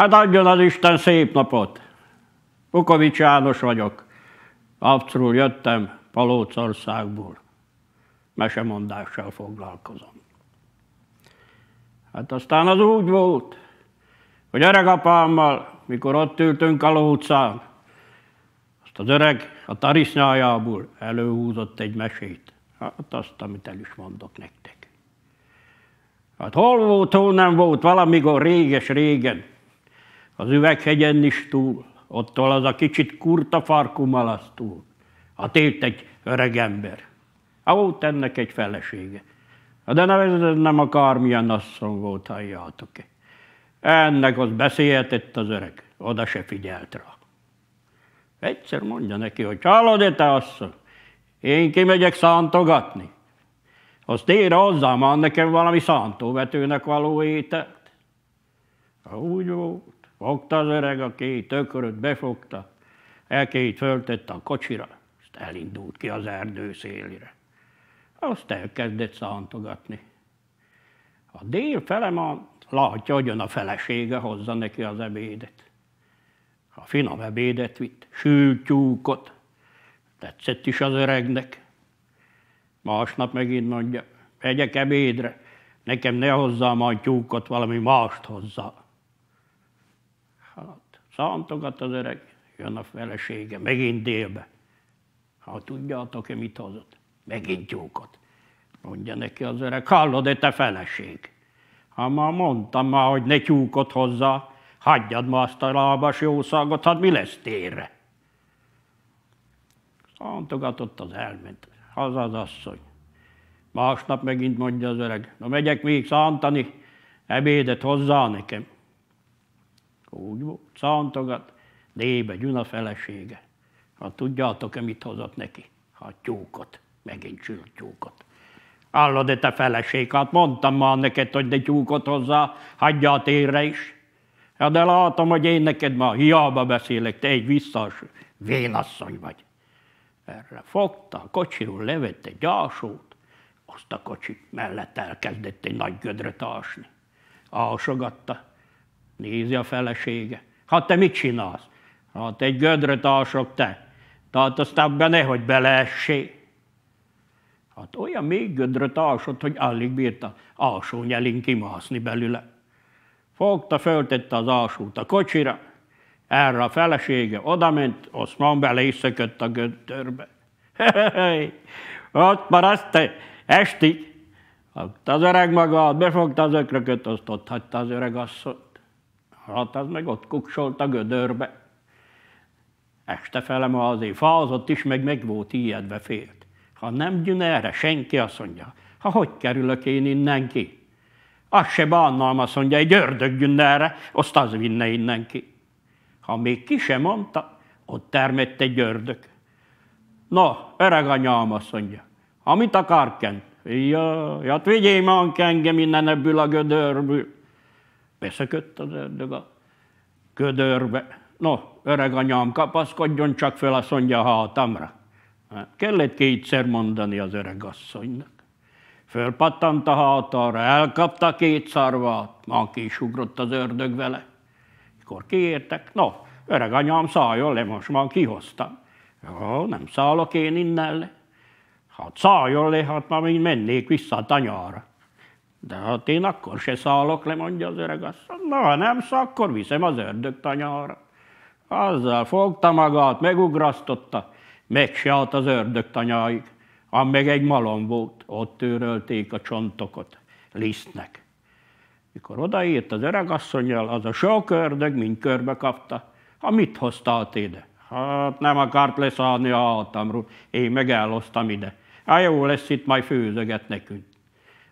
Hát adjon az Isten szép napot! Bukovics János vagyok. Abszolút jöttem, Palócországból. Mesemondással foglalkozom. Hát aztán az úgy volt, hogy apámmal, mikor ott ültünk a lócán, azt az öreg a tarisznyájából előhúzott egy mesét. Hát azt, amit el is mondok nektek. Hát hol volt, hol nem volt, valamikor réges-régen, az üveghegyen is túl, ottól az a kicsit kurta farkú malasz túl. Hát élt egy öreg ember. A volt ennek egy felesége. De nem, nem a milyen asszony volt, halljátok-e. Ennek az beszélgetett az öreg, oda se figyelt rá. Egyszer mondja neki, hogy csalod-e te asszony? Én kimegyek szántogatni. Az tére hozzám, van nekem valami szántóvetőnek való ételt. Úgy volt. Fogta az öreg a két tököröt, befogta, ekét föltette a kocsira, azt elindult ki az erdő szélire. Azt elkezdett szántogatni. A dél felem a látja, jön a felesége hozza neki az ebédet. A finom ebédet vitt, sült tyúkot, tetszett is az öregnek. Másnap megint mondja, megyek ebédre, nekem ne hozzá majd tyúkot, valami mást hozzá. Hát, szántogat az öreg, jön a felesége, megint délbe. Ha tudjátok hogy mit hozott? Megint jókat. Mondja neki az öreg, hallod-e te feleség? Ha már mondtam már, hogy ne tyúkot hozza, hagyjad ma azt a lábas jószágot, hát mi lesz térre? Szántogatott az elment, haza az asszony. Másnap megint mondja az öreg, na megyek még szántani, ebédet hozzá nekem. Úgy volt, szántogat, nébe Gyuna felesége. Ha tudjátok-e, mit hozott neki? Ha tyúkot, megint csült tyúkot. Állod, de te feleség, hát mondtam már neked, hogy de tyúkot hozzá, hagyja a térre is. Ja, de látom, hogy én neked ma hiába beszélek, te egy visszas vénasszony vagy. Erre fogta, a kocsiról levette egy azt a kocsit mellett elkezdett egy nagy gödröt ásni. Ásogatta, Nézi a felesége. Hát te mit csinálsz? Hát egy gödröt alsok te. Tehát aztán be nehogy beleessé. Hát olyan még gödröt alsott, hogy alig bírta alsó nyelin kimászni belőle. Fogta, föltette az alsót a kocsira, erre a felesége odament, Oszman bele is szökött a gödörbe. ott maradt te, estig. Az öreg maga befogta az ökröket, azt ott hagyta az öreg asszony. Hát az meg ott kuksolt a gödörbe. Este felem azért fázott is, meg meg volt ijedve félt. Ha nem gyűne erre, senki azt mondja, ha hogy kerülök én innen ki? Azt se bánnám, azt mondja, egy ördög gyűne erre, azt az vinne innen ki. Ha még ki sem mondta, ott termett egy ördög. Na, öreg anyám azt mondja, amit akar kent? Ja, hát vigyél engem innen ebből a gödörből. Beszökött az ördög a ködörbe. No, öreg anyám, kapaszkodjon csak fel a szondja hátamra. Kellett kétszer mondani az öreg asszonynak. Fölpattant a hátára, elkapta két szarvat, már ki is ugrott az ördög vele. Mikor kiértek, no, öreg anyám, szálljon le, most már kihoztam. Jó, nem szállok én innen le. Hát szálljon le, hát már még mennék vissza a tanyára. De hát én akkor se szállok le, mondja az öreg asszony. Na, ha nem szó, akkor viszem az ördög tanyára. Azzal fogta magát, megugrasztotta, meg se az ördög tanyáig. Am meg egy malom volt, ott törölték a csontokat lisztnek. Mikor odaért az öreg asszonyjal, az a sok ördög mind körbe kapta. Ha mit hoztál ide? Hát nem akart leszállni a hátamról, én meg elosztam ide. Hát jó lesz itt, majd főzöget nekünk.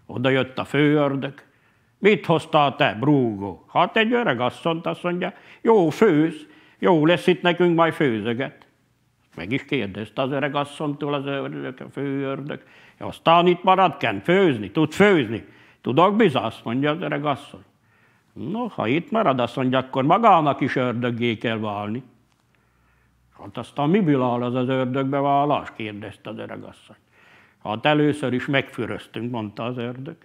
Oda jött a főördök. Mit hoztál te, brúgó? Hát egy öreg asszont, azt mondja, jó főz, jó lesz itt nekünk majd főzöget. Meg is kérdezte az öreg asszontól az ördög, a főördög. Aztán itt marad Ken, főzni, tud főzni. Tudok bizony, azt mondja az öreg asszony. No, ha itt marad, azt mondja, akkor magának is ördöggé kell válni. Hát aztán miből áll az az ördögbe vállás? kérdezte az öreg asszony. Hát először is megfüröztünk, mondta az ördög.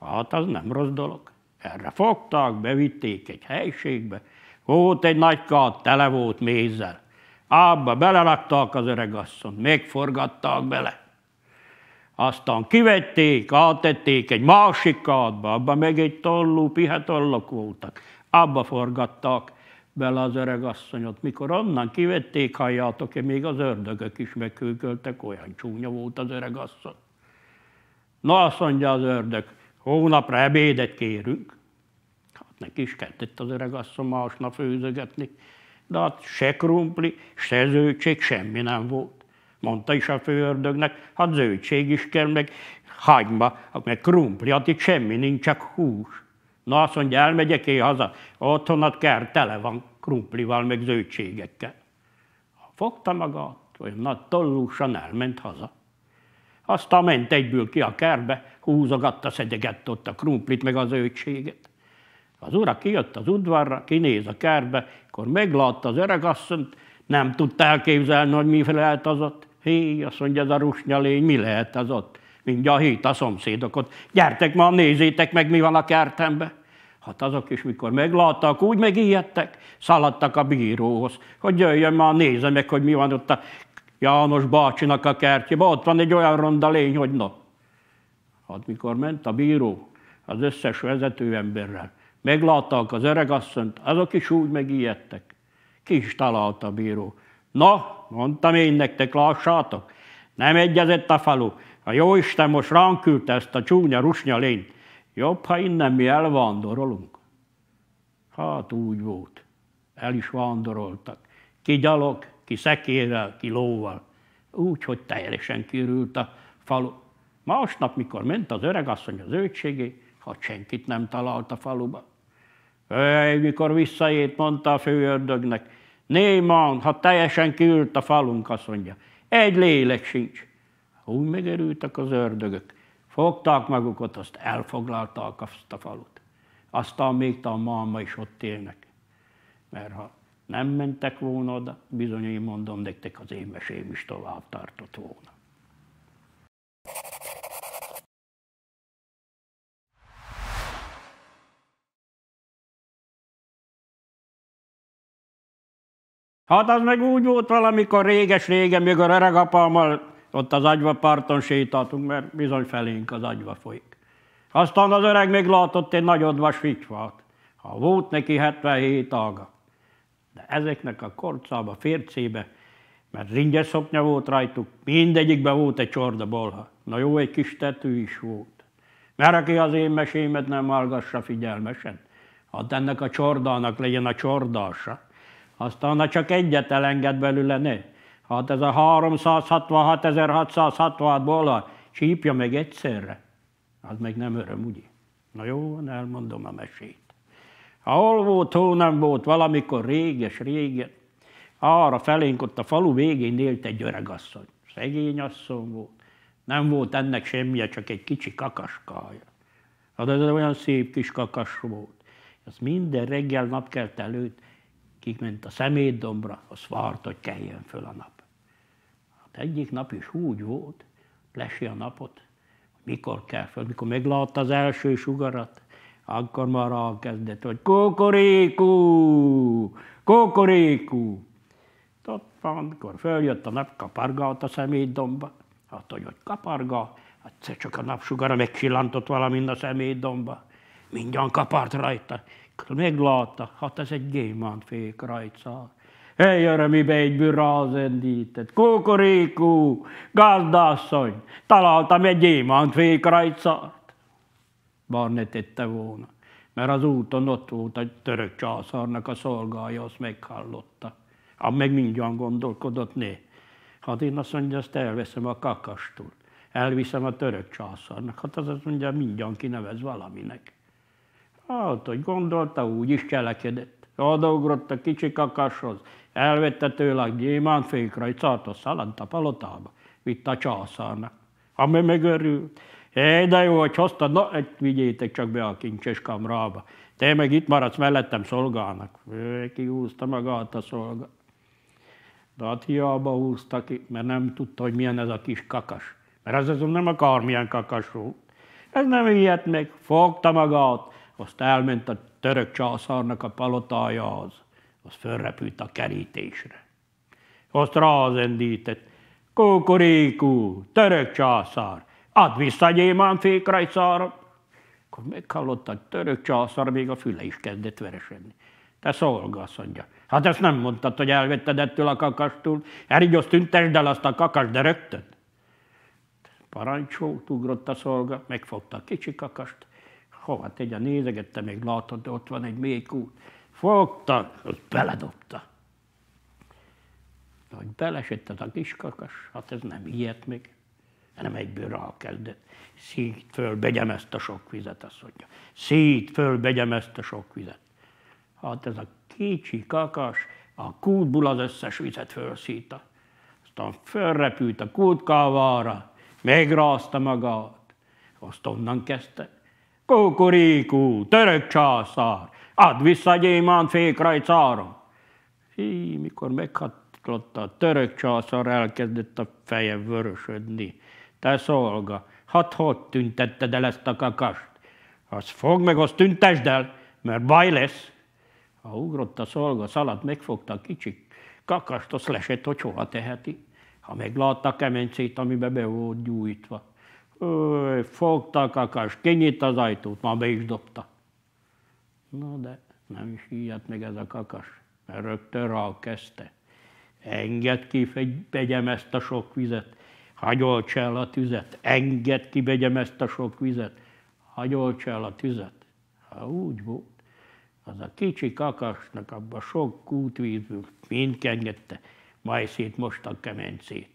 Hát az nem rossz dolog. Erre fogták, bevitték egy helységbe, volt egy nagy kád tele volt mézzel. Ábba belelakták az öregasszont, megforgatták bele. Aztán kivették, átették egy másik kádba, abba meg egy tollú, pihetollok voltak. Abba forgatták, bele az öreg asszonyot. Mikor onnan kivették, halljátok, még az ördögök is megkülköltek, olyan csúnya volt az öreg asszony. Na, azt mondja az ördög, hónapra ebédet kérünk. Hát neki is kellett az öreg asszony másnap főzögetni, de hát se krumpli, se zöldség, semmi nem volt. Mondta is a főördögnek, hát zöldség is kell, meg hagyma, meg krumpli, hát itt semmi nincs, csak hús. Na azt mondja, elmegyek én haza, otthonat kell, tele van krumplival, meg zöldségekkel. Fogta maga, olyan nagy tollúsan elment haza. Aztán ment egyből ki a kertbe, húzogatta, szedegett ott a krumplit, meg az zöldséget. Az ura kijött az udvarra, kinéz a kertbe, akkor meglátta az öregasszonyt, nem tudta elképzelni, hogy mi lehet az ott. Hé, azt mondja, ez a rusnyalény, mi lehet az ott? a hét a szomszédokat. Gyertek ma, nézzétek meg, mi van a kertembe. Hát azok is, mikor megláttak, úgy megijedtek, szaladtak a bíróhoz, hogy jöjjön ma nézze meg, hogy mi van ott a János bácsinak a kertjében, ott van egy olyan ronda lény, hogy na. Hát mikor ment a bíró az összes vezető emberrel, meglátták az öregasszonyt, azok is úgy megijedtek. Ki is találta a bíró. Na, mondtam én nektek, lássátok, nem egyezett a falu, a jó isten most ránk küldte ezt a csúnya rusnya lényt. Jobb, ha innen mi elvándorolunk. Hát úgy volt. El is vándoroltak. Ki gyalog, ki szekérrel, ki lóval. Úgy, hogy teljesen kirült a falu. Másnap, mikor ment az öregasszony az őtségé, ha hát senkit nem talált a faluba. Ej, mikor visszaért, mondta a főördögnek, Némán, ha hát teljesen kiült a falunk, azt mondja, egy lélek sincs. Úgy megerültek az ördögök. Fogták magukat, azt elfoglalták azt a falut. Aztán még a máma is ott élnek. Mert ha nem mentek volna oda, bizony én mondom nektek, az én mesém is tovább tartott volna. Hát az meg úgy volt valamikor réges-régen, a öregapámmal ott az agyva parton sétáltunk, mert bizony felénk az agyva folyik. Aztán az öreg még látott egy nagy odvas ficsvát, ha volt neki 77 alga. De ezeknek a korcába, fércébe, mert ringyes szoknya volt rajtuk, mindegyikben volt egy csorda bolha. Na jó, egy kis tetű is volt. Mert aki az én mesémet nem hallgassa figyelmesen, hát ennek a csordának legyen a csordása. Aztán ha csak egyet elenged belőle, ne, Hát ez 6366, 1666-ból a csípja meg egyszerre, az meg nem öröm, ugye? Na jó, elmondom a mesét. Hol volt, hol nem volt, valamikor réges, régen, arra felénk ott a falu végén élt egy öreg asszony. Szegény asszony volt. Nem volt ennek semmije, csak egy kicsi kakaskája. Hát ez olyan szép kis kakas volt. Azt minden reggel napkelt előtt kik ment a szemétdombra, az várt, hogy keljen föl a nap. Egyik nap is úgy volt, lesi a napot, mikor kell föl, mikor meglátta az első sugarat, akkor már kezdett, hogy kokorékú, kokorékú. Ott van, amikor följött a nap, kapargált a szemétdomba. Hát, hogy, hogy kaparga, hát csak a napsugara megcsillantott valamint a szemétdomba. Mindjárt kapart rajta. Meglátta, hát ez egy gyémántfék rajta. Eljön mibe egy endített. Kókorékú, gazdasszony, találtam egy gyémánt fékrajcart. Barne tette volna, mert az úton ott volt egy török császárnak a szolgája, azt meghallotta. Ám meg mindjárt gondolkodott, né. Hát én azt mondja, azt elveszem a kakastól. Elviszem a török császárnak. Hát az azt mondja, mindjárt kinevez valaminek. Hát, hogy gondolta, úgy is cselekedett. Odaugrott a kicsi kakashoz, Elvette tőle a gyémánt rajcát, a szalant a palotába, vitt a császárnak. Ami megörült. Hé, de jó, hogy hoztad, na, egy vigyétek csak be a kincses kamrába. Te meg itt maradsz mellettem szolgának. Ő kihúzta magát a szolga. De hát hiába húzta ki, mert nem tudta, hogy milyen ez a kis kakas. Mert az azon nem akar milyen kakas volt. Ez nem ilyet meg, fogta magát, azt elment a török császárnak a palotájához az fölrepült a kerítésre. Azt rázendített, kókorékú, török császár, add vissza gyémán fékrajcára. Akkor meghallotta, hogy török császár még a füle is kezdett veresedni. Te szolga, azt mondja. Hát ezt nem mondtad, hogy elvetted ettől a kakastól. Erigyoszt tüntesd el azt a kakast, de rögtön. Parancsót ugrott a szolga, megfogta a kicsi kakast. Hova tegye, nézegette, még látod, de ott van egy mély kút fogta, az beledobta. Hogy belesett az a kiskakas, hát ez nem ilyet még, hanem egyből kezdett. Szít föl, begyem ezt a sok vizet, azt mondja. Szít föl, begyem ezt a sok vizet. Hát ez a kicsi kakas a kútból az összes vizet fölszíta. Aztán fölrepült a kútkávára, megrázta magát, azt onnan kezdte Kukurikú török császár, add vissza gyémánt fékrajt szárom. Hí, mikor meghatotta a török császár, elkezdett a feje vörösödni. Te szolga, hát hogy tüntetted el ezt a kakast? Az fog meg, azt tüntesd el, mert baj lesz. Ha ugrott a szolga, szaladt, megfogta a kicsi kakast, azt lesett, hogy soha teheti. Ha meglátta a kemencét, amibe be volt gyújtva. Új, fogtak akás, kinyit az ajtót, már be is dobta. Na de nem is ilyet meg ez a kakas, mert rögtön kezdte. Engedd ki, vegyem ezt a sok vizet, hagyolts el a tüzet, engedd ki, vegyem ezt a sok vizet, hagyolts el a tüzet. Ha úgy volt, az a kicsi kakasnak abba sok kútvízből mind kengedte, majd a kemencét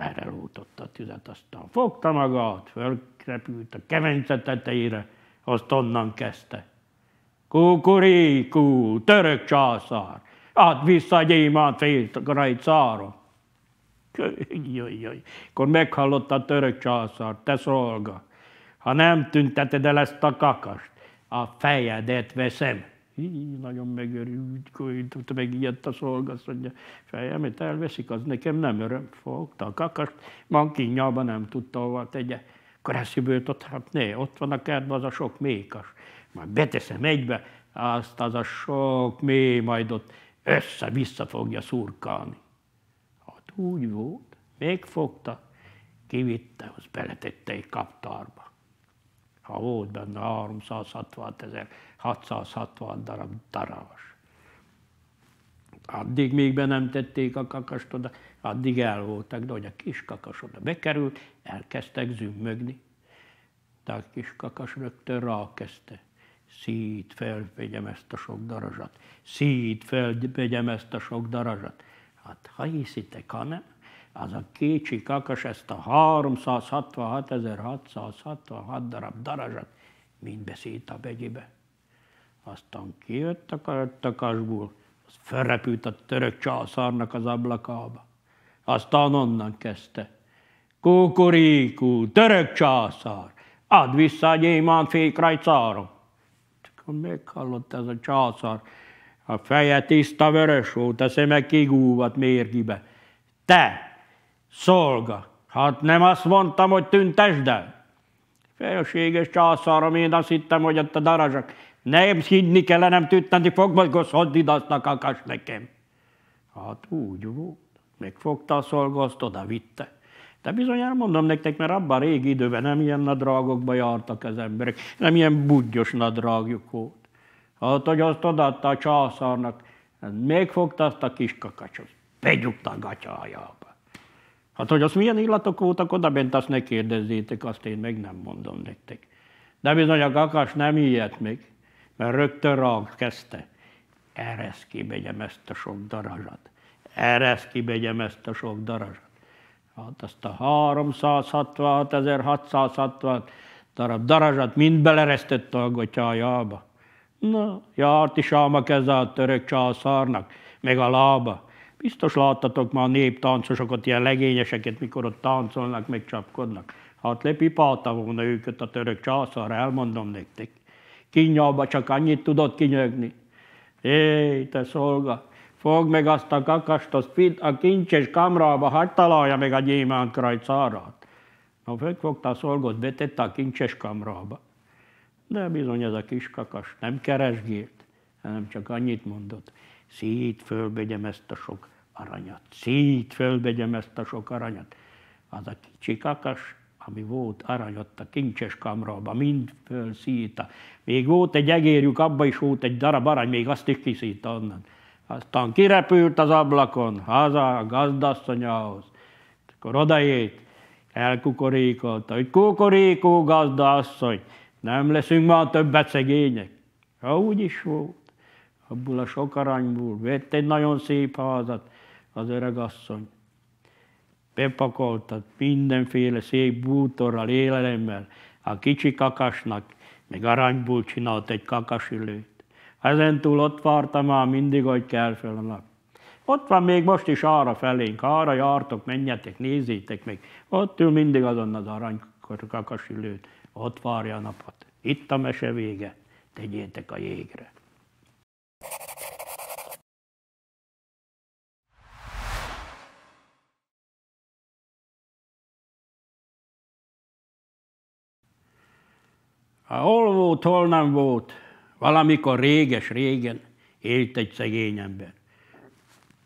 merre lótott a tüzet, aztán fogta magát, fölrepült a kemence tetejére, azt onnan kezdte. Kukurikú, török császár, add vissza a gyémánt félgrajt Jaj, jaj, akkor meghallotta a török császár, te szolga, ha nem tünteted el ezt a kakast, a fejedet veszem. Hí, nagyon megörült, megijedt a szolgaszony, fejemet elveszik, az nekem nem öröm. Fogta a kakast, mankinyába nem tudta hova tegye. Kareszibőt ott, hát né, ott van a kertben az a sok mékas. Majd beteszem egybe, azt az a sok mé majd ott össze-vissza fogja szurkálni. Hát úgy volt, még fogta, kivitte, az beletette egy kaptárba. Ha volt benne 360 ezer 660 darab darabos. Addig még be nem tették a kakast oda, addig el voltak, de hogy a kis kakas oda bekerült, elkezdtek zümmögni. De a kis kakas rögtön rákezdte. Szíd fel, vegyem ezt a sok darazsat. Szíd fel, vegyem ezt a sok darazsat. Hát ha hiszitek, ha nem, az a kicsi kakas ezt a 366.666 darab darazsat mind beszít a begyébe aztán kijött a karakasból, az felrepült a török császárnak az ablakába. Aztán onnan kezdte. Kukurikú, török császár, add vissza a gyémán fékraj cárom. Akkor meghallott ez a császár, a feje tiszta vörös volt, a szeme kigúvat mérgibe. Te, szolga, hát nem azt mondtam, hogy tüntesd el? Felséges császárom, én azt hittem, hogy ott a darazsak nem hinni kell, nem tütteni fog, majd azt akarsz nekem. Hát úgy volt. Megfogta a szolgaszt, oda vitte. De bizony mondom nektek, mert abban a régi időben nem ilyen nadrágokba jártak az emberek, nem ilyen budgyos nadrágjuk volt. Hát, hogy azt odaadta a császárnak, megfogta azt a kis kakacsot, begyugta a gatyájába. Hát, hogy az milyen illatok voltak odabent, azt ne kérdezzétek, azt én meg nem mondom nektek. De bizony a kakas nem ilyet még mert rögtön ránk kezdte. Erre ezt kibegyem ezt a sok darazsat. Erre kibegyem ezt a sok darazsat. Hát azt a 366 darab darazsat mind beleresztett a gotyájába. Na, járt is alma keze a török császárnak, meg a lába. Biztos láttatok már a néptáncosokat, ilyen legényeseket, mikor ott táncolnak, meg csapkodnak. Hát lepipálta volna őket a török császár, elmondom nektek. Kinyalba csak annyit tudott kinyögni. Hé, te szolga, fog meg azt a kakast, az fit a kincses kamrába, hagyd találja meg a gyémánt krajcárát. Na, fogta a szolgot, betette a kincses kamrába. De bizony ez a kis kakas nem keresgélt, hanem csak annyit mondott. Szít fölbegyem ezt a sok aranyat, szít fölbegyem ezt a sok aranyat. Az a kicsi kakas ami volt aranyott a kincses kamrába, mind fölszíta. Még volt egy egérjük, abba is volt egy darab arany, még azt is kiszíta onnan. Aztán kirepült az ablakon, haza a gazdasszonyához. Akkor odaért, elkukorékolta, hogy kukorékó gazdasszony, nem leszünk ma többet szegények. Ha úgy is volt, abból a sok aranyból vett egy nagyon szép házat az öreg asszony bepakoltat mindenféle szép bútorral, élelemmel, a kicsi kakasnak, még aranyból csinált egy kakasülőt. Ezentúl ott vártam már mindig, hogy kell fel a nap. Ott van még most is arra felénk, arra jártok, menjetek, nézzétek meg. Ott ül mindig azon az aranykor kakasülőt, ott várja a napot. Itt a mese vége, tegyétek a jégre. Hol volt, hol nem volt. Valamikor réges-régen élt egy szegény ember.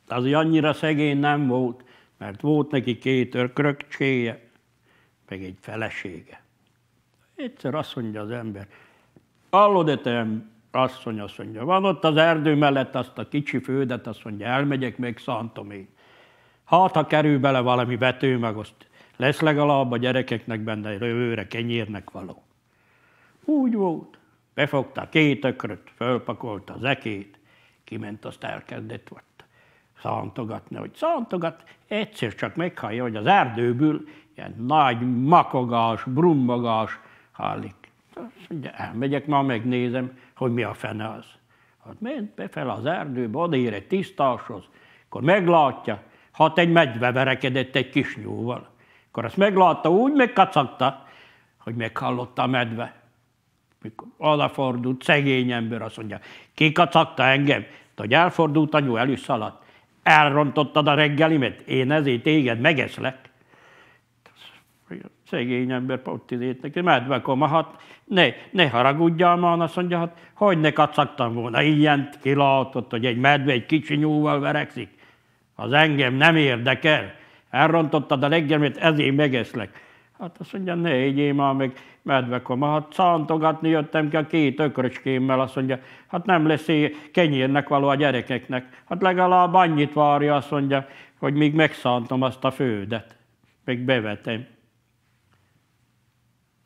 Az annyira szegény nem volt, mert volt neki két örkrökcséje, meg egy felesége. Egyszer azt mondja az ember, hallod -e te asszony, azt mondja, van ott az erdő mellett azt a kicsi földet, azt mondja, elmegyek, meg szántom én. Hát, ha kerül bele valami vető, meg azt lesz legalább a gyerekeknek benne jövőre kenyérnek való. Úgy volt. Befogta két ökröt, fölpakolta az ekét, kiment, azt elkezdett volt szántogatni, hogy szántogat, egyszer csak meghallja, hogy az erdőből ilyen nagy makogás, brummogás hallik. Azt mondja, elmegyek, ma megnézem, hogy mi a fene az. Hát ment befel az erdőbe, odaér egy tisztáshoz, akkor meglátja, hát egy medve verekedett egy kis nyúval. Akkor azt meglátta, úgy megkacagta, hogy meghallotta a medve mikor odafordult, szegény ember azt mondja, kikacagta engem, de hogy elfordult anyu, el is szaladt. Elrontottad a reggelimet, én ezért téged megeszlek. Szegény ember, ott izét neki, medve hát ne, ne haragudjál már, azt mondja, hát, hogy ne kacagtam volna, ilyen kilátott, hogy egy medve egy kicsi nyúval verekszik. Az engem nem érdekel. Elrontottad a reggelimet, ezért megeszlek. Hát azt mondja, ne egyél már meg, medvekoma. Hát szántogatni jöttem ki a két ökröcskémmel, azt mondja, hát nem lesz kenyérnek való a gyerekeknek. Hát legalább annyit várja, azt mondja, hogy még megszántom azt a földet, még bevetem.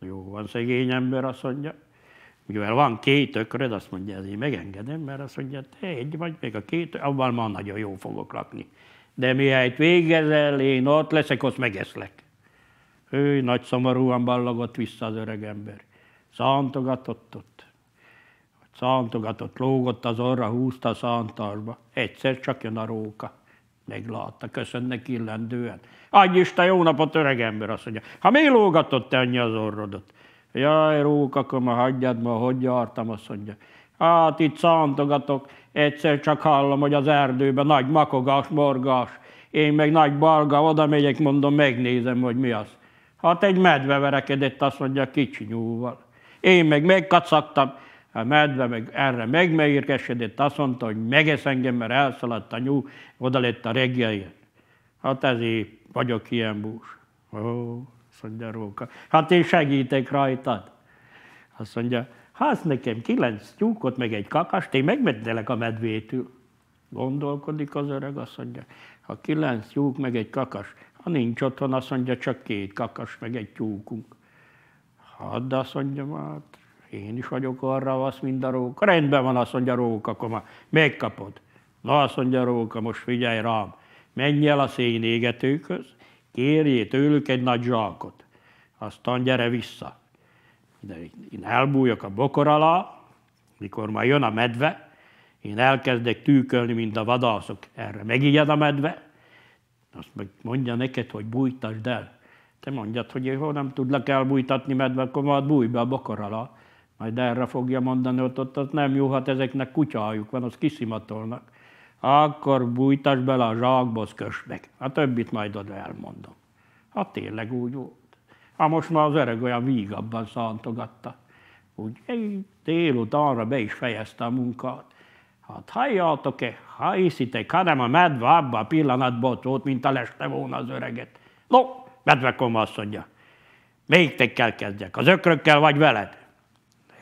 Jó van, szegény ember, azt mondja. Mivel van két ökröd, azt mondja, ezért megengedem, mert azt mondja, te egy vagy, még a két, abban már nagyon jó fogok lakni. De mihelyt végezel, én ott leszek, azt megeszlek. Ő nagy szomorúan ballagott vissza az ember. Szántogatott ott. Szántogatott, lógott az orra, húzta a szántalba. Egyszer csak jön a róka. Meglátta, köszönnek illendően. Adj Isten, jó napot, ember, azt mondja. Ha mi lógatott annyi az orrodat? Jaj, róka, akkor ma hagyjad, ma hogy jártam, azt mondja. Hát itt szántogatok, egyszer csak hallom, hogy az erdőben nagy makogás, morgás. Én meg nagy balga, oda megyek, mondom, megnézem, hogy mi az. Hát egy medve verekedett, azt mondja, kicsi nyúlval. Én meg megkacagtam, a medve meg erre megmérgesedett, azt mondta, hogy megesz engem, mert elszaladt a nyú, oda lett a reggelje. Hát ezért vagyok ilyen bús. Ó, azt mondja Róka. Hát én segítek rajtad. Azt mondja, hát nekem kilenc tyúkot, meg egy kakast, én megmentelek a medvétől. Gondolkodik az öreg, azt mondja, ha kilenc tyúk, meg egy kakas, ha nincs otthon, azt mondja, csak két kakas, meg egy tyúkunk. Hadd, azt mondja, hát én is vagyok arra, azt mind a róka. Rendben van, azt mondja, róka, már megkapod. Na, azt mondja, róka, most figyelj rám, menj el a szénégetőkhöz, kérjé tőlük egy nagy zsalkot, aztán gyere vissza. De én elbújok a bokor alá, mikor már jön a medve, én elkezdek tűkölni, mint a vadászok. Erre megígyed a medve, azt meg mondja neked, hogy bújtasd el. Te mondjad, hogy én nem tudlak elbújtatni mert akkor majd bújj be a bokor alá. Majd erre fogja mondani, hogy ott, ott nem jó, hát ezeknek kutyájuk, van, az kiszimatolnak. Akkor bújtasd bele a zsákba, az meg. A többit majd oda elmondom. Hát tényleg úgy volt. Hát most már az öreg olyan vígabban szántogatta. Úgy délutánra be is fejezte a munkát. Hát halljátok -e, ha hiszitek, hanem a medve abban a pillanatban ott mint a leste volna az öreget. No, medvekom azt mondja, te kell kezdjek, az ökrökkel vagy veled?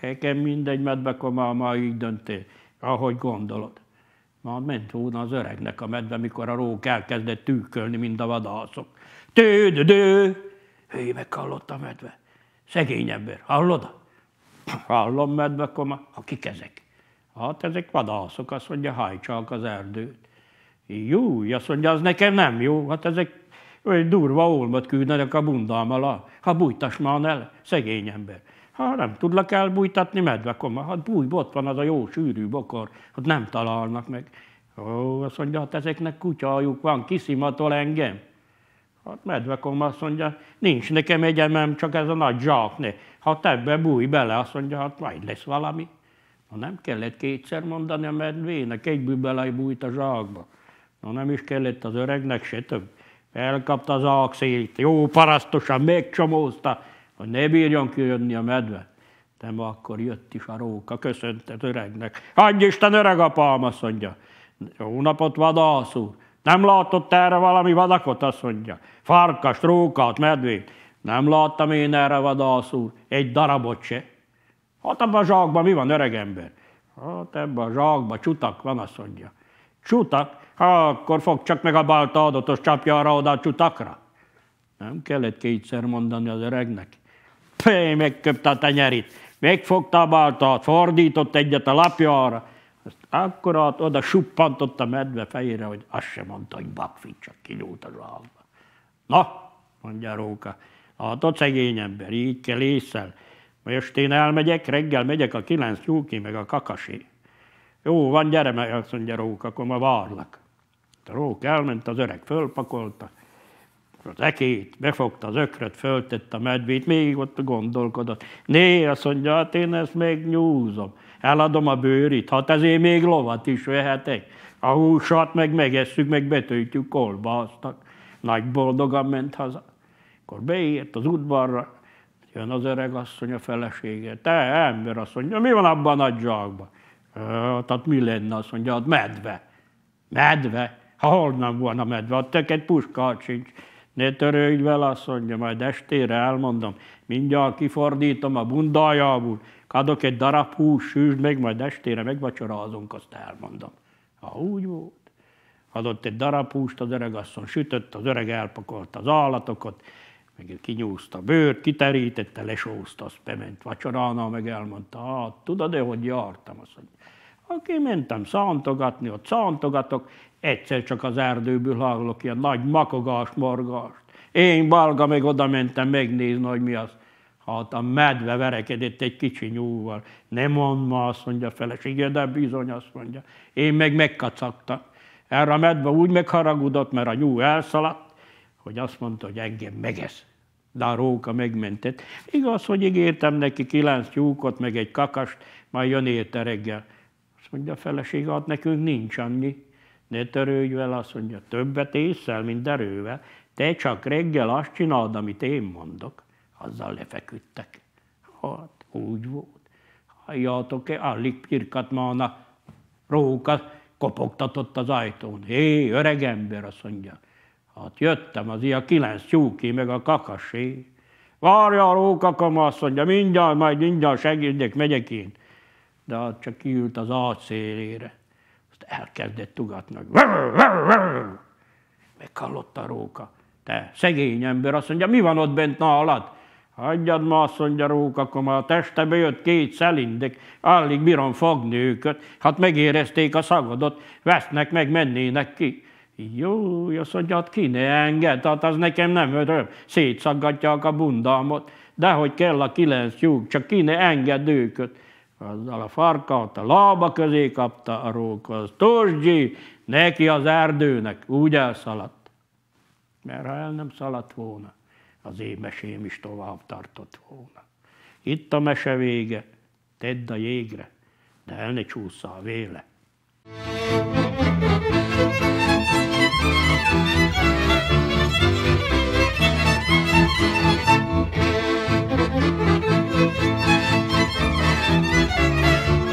Nekem mindegy, medvekoma, ma így döntél, ahogy gondolod. Na, ment volna az öregnek a medve, mikor a rók elkezdett tűkölni, mint a vadászok. dő! Hői meghallott a medve. Szegény ember, hallod? Hallom, medvekoma, akik ezek. Hát ezek vadászok, azt mondja, hajtsák az erdőt. Jó, azt mondja, az nekem nem jó, hát ezek olyan durva olmat küldenek a bundám alá. Ha bújtas már el, szegény ember. Ha nem tudlak elbújtatni, medve koma, hát bújj, ott van az a jó sűrű bokor, hát nem találnak meg. Ó, azt mondja, hát ezeknek kutyájuk van, kiszimatol engem. Hát medvekom azt mondja, nincs nekem egyemem, csak ez a nagy zsákné. Hát ebbe búj bele, azt mondja, hát majd lesz valami. Nem kellett kétszer mondani a medvének, egyből bújt a zsákba. Na nem is kellett az öregnek se több. Elkapta az ágszélt, jó parasztosan megcsomózta, hogy ne bírjon kijönni a medve. De ma akkor jött is a róka, az öregnek. Hagyj Isten öreg apám, azt mondja. Jó napot vadász úr. Nem látott erre valami vadakot, azt mondja. Farkas, rókát, medvét. Nem láttam én erre vadász úr, egy darabot se. Hát abban a zsákban mi van, öreg ember? Hát ebben a zsákban csutak van, azt mondja. Csutak? Ha, hát akkor fog csak meg a balta adatos csapja arra oda a csutakra. Nem kellett kétszer mondani az öregnek. Fé, megköpte a tenyerit, megfogta a baltát, fordított egyet a lapja arra, azt akkor hát oda suppantott a medve fejére, hogy azt sem mondta, hogy bakfit, csak kinyúlt a zsákba. Na, mondja a róka, hát ott szegény ember, így kell észre most én elmegyek, reggel megyek a kilenc tyúki, meg a kakasi. Jó, van, gyere meg, azt mondja Rók, akkor ma várlak. A Rók elment, az öreg fölpakolta, az ekét, befogta az ökröt, föltette a medvét, még ott gondolkodott. Né, azt mondja, hát én ezt még nyúzom, eladom a bőrit, hát ezért még lovat is vehetek. A húsat meg megesszük, meg betöltjük kolba aztak. Nagy boldogan ment haza. Akkor beért az udvarra, Jön az öreg asszony a felesége. Te ember, azt mondja, mi van abban a nagy zsákban? Tehát mi lenne, azt mondja, ott medve. Medve? Ha holnap van a medve, ott tök egy puska sincs. Ne törődj vele, azt mondja, majd estére elmondom. Mindjárt kifordítom a bundájából, kadok egy darab hús, sűzd meg, majd estére megvacsorázunk, azt elmondom. Ha úgy volt. Adott egy darab húst az öreg asszony, sütött, az öreg elpakolt az állatokat, megint kinyúzta bőrt, kiterítette, lesózta, azt bement Vacsoránál meg elmondta, "Hát tudod de hogy jártam? Azt mondja, aki mentem szántogatni, ott szántogatok, egyszer csak az erdőből hallok ilyen nagy makogás, morgást. Én balga meg oda mentem megnézni, hogy mi az. Hát a medve verekedett egy kicsi nyúlval. Nem mond ma, azt mondja a felesége, de bizony, azt mondja. Én meg megkacagtam. Erre a medve úgy megharagudott, mert a nyúl elszaladt, hogy azt mondta, hogy engem megesz. De a róka megmentett. Igaz, hogy ígértem neki kilenc tyúkot, meg egy kakast, majd jön érte reggel. Azt mondja, a feleség, hát nekünk nincs annyi. Ne törődj vele, azt mondja, többet észel, mint erővel. Te csak reggel azt csináld, amit én mondok. Azzal lefeküdtek. Hát, úgy volt. Halljátok-e, alig pirkat ma róka kopogtatott az ajtón. Hé, öreg ember, azt mondja, Hát jöttem, az ilyen kilenc tyúki, meg a kakasé. Várja a rókakom, azt mondja, mindjárt, majd mindjárt segítek, megyek én. De hát csak kiült az ágy szélére. Azt elkezdett ugatni. Meghallotta a róka. Te szegény ember, azt mondja, mi van ott bent nálad? Hagyjad ma, azt mondja rókakom, a testebe jött két szelindek, állig bírom fogni őket, hát megérezték a szagodot, vesznek meg, mennének ki. Jó, azt mondja, hát ki ne enged, hát az nekem nem öröm, szétszaggatják a bundalmat, de hogy kell a kilenc tyúk, csak ki ne enged őköt. Azzal a farkat a lába közé kapta a rókhoz. Tózsgyi, neki az erdőnek, úgy elszaladt. Mert ha el nem szaladt volna, az én mesém is tovább tartott volna. Itt a mese vége, tedd a jégre, de el ne csúszza a véle. thank you Thank you.